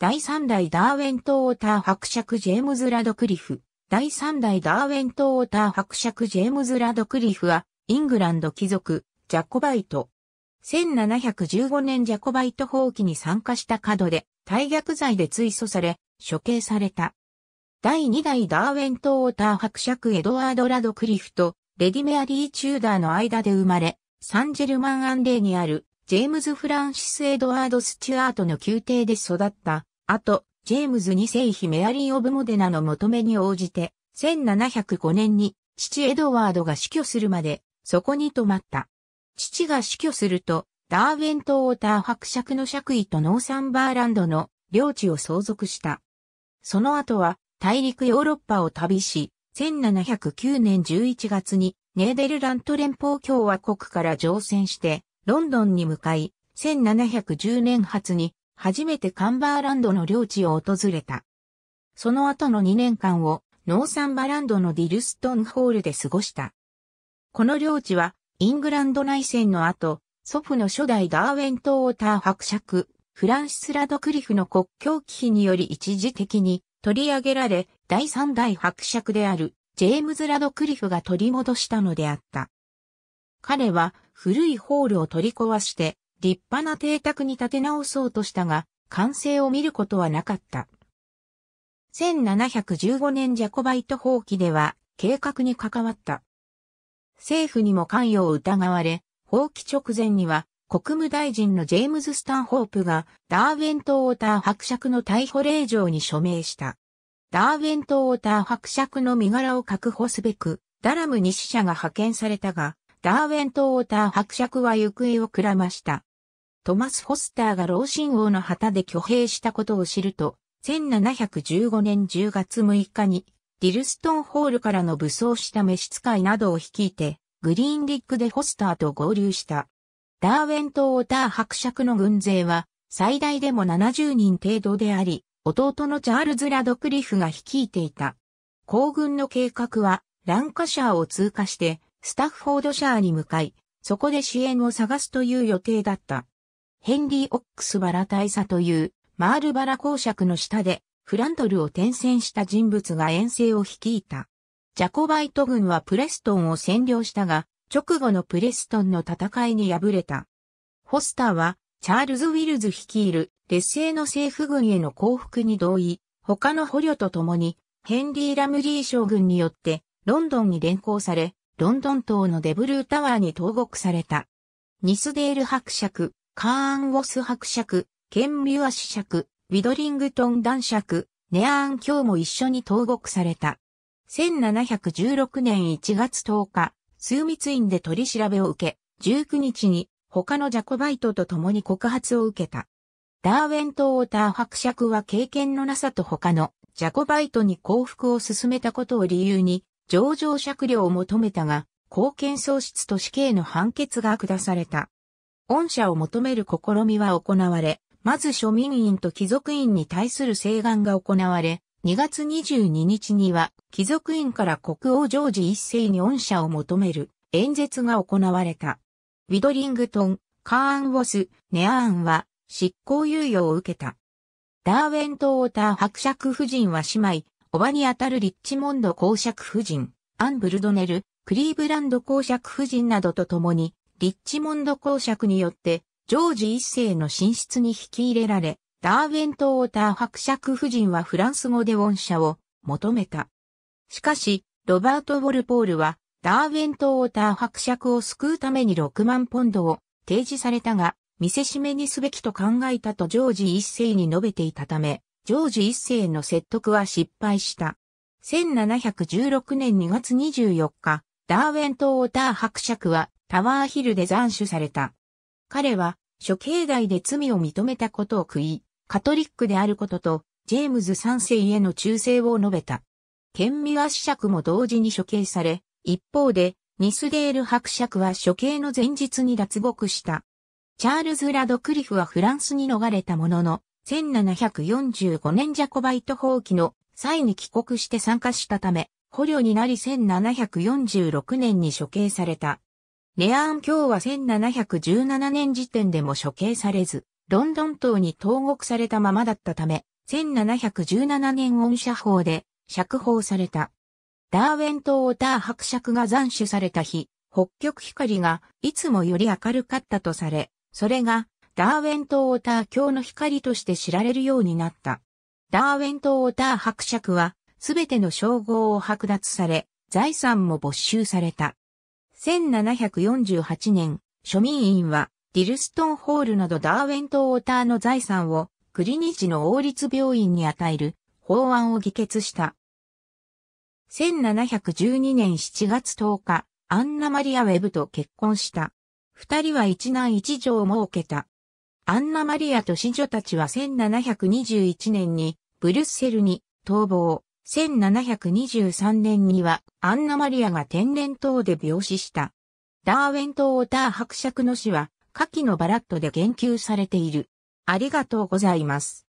第3代ダーウェント・ウォーター伯爵ジェームズ・ラドクリフ。第3代ダーウェント・ウォーター伯爵ジェームズ・ラドクリフは、イングランド貴族、ジャコバイト。1715年ジャコバイト放棄に参加した角で、大逆罪で追訴され、処刑された。第2代ダーウェント・ウォーター伯爵エドワード・ラドクリフと、レディ・メアリー・チューダーの間で生まれ、サンジェルマン・アンデーにある、ジェームズ・フランシス・エドワード・スチュアートの宮廷で育った。あと、ジェームズ2世妃メアリー・オブ・モデナの求めに応じて、1705年に父エドワードが死去するまで、そこに泊まった。父が死去すると、ダーウェント・ウォーター伯爵の爵位とノーサンバーランドの領地を相続した。その後は、大陸ヨーロッパを旅し、1709年11月にネーデルラント連邦共和国から乗船して、ロンドンに向かい、1710年初に初めてカンバーランドの領地を訪れた。その後の2年間をノーサンバランドのディルストンホールで過ごした。この領地はイングランド内戦の後、祖父の初代ダーウェント・ウォーター伯爵、フランシス・ラドクリフの国境危機により一時的に取り上げられ、第三代伯爵であるジェームズ・ラドクリフが取り戻したのであった。彼は古いホールを取り壊して立派な邸宅に建て直そうとしたが、完成を見ることはなかった。1715年ジャコバイト放棄では計画に関わった。政府にも関与を疑われ、放棄直前には国務大臣のジェームズ・スタンホープがダーウェント・ウォーター伯爵の逮捕令状に署名した。ダーウェント・ウォーター伯爵の身柄を確保すべく、ダラムに死者が派遣されたが、ダーウェント・ウォーター伯爵は行方をくらました。トマス・フォスターが老神王の旗で挙兵したことを知ると、1715年10月6日に、ディルストンホールからの武装した召使いなどを率いて、グリーンリックでフォスターと合流した。ダーウェン島オター伯爵の軍勢は、最大でも70人程度であり、弟のチャールズ・ラドクリフが率いていた。行軍の計画は、ランカシャーを通過して、スタッフォードシャーに向かい、そこで支援を探すという予定だった。ヘンリー・オックスバラ大佐という、マールバラ公爵の下で、フランドルを転戦した人物が遠征を率いた。ジャコバイト軍はプレストンを占領したが、直後のプレストンの戦いに敗れた。ホスターは、チャールズ・ウィルズ率いる劣勢の政府軍への降伏に同意、他の捕虜と共に、ヘンリー・ラムリー将軍によって、ロンドンに連行され、ロンドン島のデブルータワーに投獄された。ニスデール伯爵、カーンウォス伯爵、ケンミュア子爵、ウィドリングトン男爵、ネアーン卿も一緒に投獄された。1716年1月10日、枢密院で取り調べを受け、19日に他のジャコバイトと共に告発を受けた。ダーウェント・オーター伯爵は経験のなさと他のジャコバイトに降伏を進めたことを理由に上場酌量を求めたが、貢献喪失と死刑の判決が下された。恩赦を求める試みは行われ、まず庶民院と貴族院に対する請願が行われ、2月22日には貴族院から国王ジョージ一世に恩赦を求める演説が行われた。ウィドリングトン、カーンウォス、ネアーンは執行猶予を受けた。ダーウェント・オーター伯爵夫人は姉妹、おばにあたるリッチモンド公爵夫人、アン・ブルドネル、クリーブランド公爵夫人などと共に、リッチモンド公爵によって、ジョージ一世の寝室に引き入れられ、ダーウェント・ウォーター伯爵夫人はフランス語で恩赦を求めた。しかし、ロバート・ウォルポールは、ダーウェント・ウォーター伯爵を救うために6万ポンドを提示されたが、見せしめにすべきと考えたとジョージ一世に述べていたため、ジョージ一世の説得は失敗した。1716年2月24日、ダーウェント・ウォーター伯爵はタワーヒルで斬首された。彼は、処刑外で罪を認めたことを悔い、カトリックであることと、ジェームズ三世への忠誠を述べた。ケンミワ子爵も同時に処刑され、一方で、ニスデール伯爵は処刑の前日に脱獄した。チャールズ・ラドクリフはフランスに逃れたものの、1745年ジャコバイト放棄の際に帰国して参加したため、捕虜になり1746年に処刑された。ネアーン教は1717年時点でも処刑されず、ロンドン島に投獄されたままだったため、1717年恩赦法で釈放された。ダーウェン島オター伯爵が斬首された日、北極光がいつもより明るかったとされ、それがダーウェン島オター教の光として知られるようになった。ダーウェン島オター伯爵はすべての称号を剥奪され、財産も没収された。1748年、庶民院は、ディルストンホールなどダーウェント・ウォーターの財産を、クリニチジの王立病院に与える法案を議決した。1712年7月10日、アンナ・マリア・ウェブと結婚した。二人は一男一女を設けた。アンナ・マリアと子女たちは1721年にブリュッセルに逃亡。1723年にはアンナマリアが天然痘で病死した。ダーウェン島オーター伯爵の死は、下記のバラットで言及されている。ありがとうございます。